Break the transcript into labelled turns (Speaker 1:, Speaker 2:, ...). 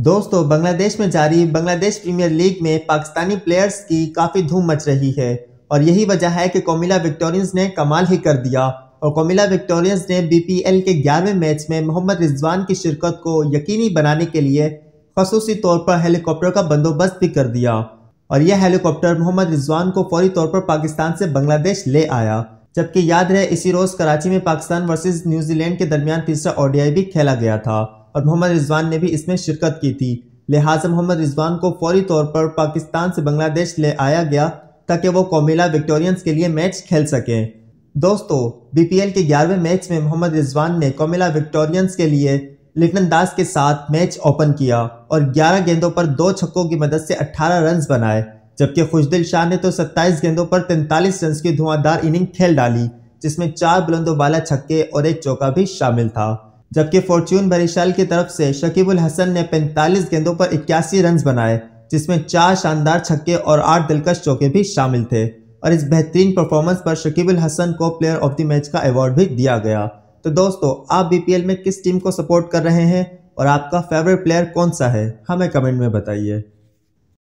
Speaker 1: दोस्तों बांग्लादेश में जारी बांग्लादेश प्रीमियर लीग में पाकिस्तानी प्लेयर्स की काफ़ी धूम मच रही है और यही वजह है कि कोमिला विक्टोरियंस ने कमाल ही कर दिया और कोमिला विक्टोरियंस ने बीपीएल के ग्यारहवें मैच में मोहम्मद रिजवान की शिरकत को यकीनी बनाने के लिए खसूसी तौर पर हेलीकॉप्टर का बंदोबस्त भी कर दिया और यह हेलीकॉप्टर मोहम्मद रिजवान को फौरी तौर पर पाकिस्तान से बांग्लादेश ले आया जबकि याद रहे इसी रोज़ कराची में पाकिस्तान वर्सेज न्यूजीलैंड के दरमियान तीसरा ओडीआई भी खेला गया था और मोहम्मद रिजवान ने भी इसमें शिरकत की थी लिहाजा मोहम्मद रिजवान को फौरी तौर पर पाकिस्तान से बांग्लादेश ले आया गया ताकि वो कोमिला विक्टोरियंस के लिए मैच खेल सकें दोस्तों बीपीएल के ग्यारहवें मैच में मोहम्मद रिजवान ने कोमिला विक्टोरियंस के लिए लिटन दास के साथ मैच ओपन किया और 11 गेंदों पर दो छक्कों की मदद से 18 रन बनाए जबकि खुशदिल शाह ने तो 27 गेंदों पर 43 रन की धुआंधार इनिंग खेल डाली जिसमें चार बुलंदोबाला छक्के और एक चौका भी शामिल था जबकि फॉर्च्यून बरिशाल की तरफ से शकीबुल हसन ने 45 गेंदों पर इक्यासी रन बनाए जिसमें चार शानदार छक्के और आठ दिलकश चौके भी शामिल थे और इस बेहतरीन परफॉर्मेंस पर शकीबुल हसन को प्लेयर ऑफ द मैच का अवार्ड भी दिया गया तो दोस्तों आप बी में किस टीम को सपोर्ट कर रहे हैं और आपका फेवरेट प्लेयर कौन सा है हमें कमेंट में बताइए